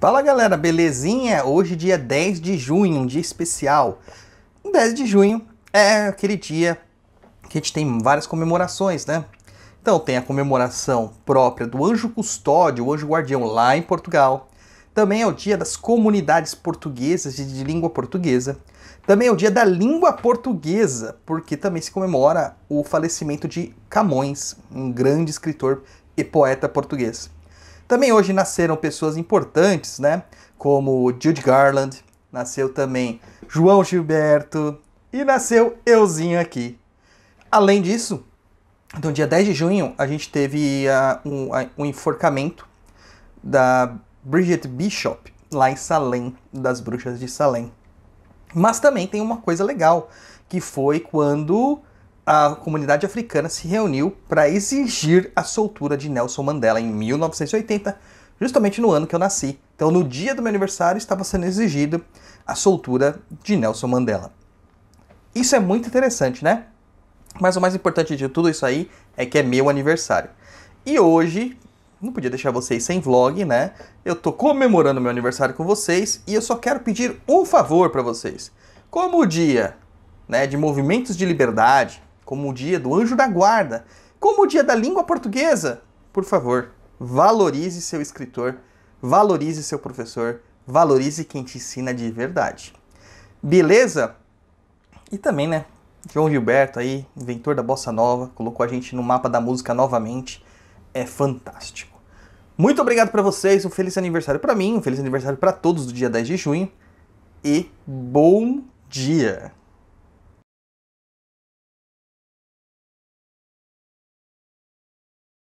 Fala galera, belezinha? Hoje dia 10 de junho, um dia especial. 10 de junho é aquele dia que a gente tem várias comemorações, né? Então tem a comemoração própria do Anjo Custódio, o Anjo Guardião lá em Portugal. Também é o dia das comunidades portuguesas e de língua portuguesa. Também é o dia da língua portuguesa, porque também se comemora o falecimento de Camões, um grande escritor e poeta português. Também hoje nasceram pessoas importantes, né? Como Jude Garland, nasceu também João Gilberto e nasceu euzinho aqui. Além disso, no dia 10 de junho, a gente teve uh, um, uh, um enforcamento da Bridget Bishop, lá em Salem, das Bruxas de Salem. Mas também tem uma coisa legal, que foi quando a comunidade africana se reuniu para exigir a soltura de Nelson Mandela em 1980, justamente no ano que eu nasci. Então, no dia do meu aniversário, estava sendo exigido a soltura de Nelson Mandela. Isso é muito interessante, né? Mas o mais importante de tudo isso aí é que é meu aniversário. E hoje, não podia deixar vocês sem vlog, né? Eu tô comemorando meu aniversário com vocês e eu só quero pedir um favor para vocês. Como o dia né, de movimentos de liberdade, como o dia do anjo da guarda, como o dia da língua portuguesa. Por favor, valorize seu escritor, valorize seu professor, valorize quem te ensina de verdade. Beleza? E também, né? João Gilberto aí, inventor da bossa nova, colocou a gente no mapa da música novamente. É fantástico. Muito obrigado para vocês, um feliz aniversário para mim, um feliz aniversário para todos do dia 10 de junho e bom dia.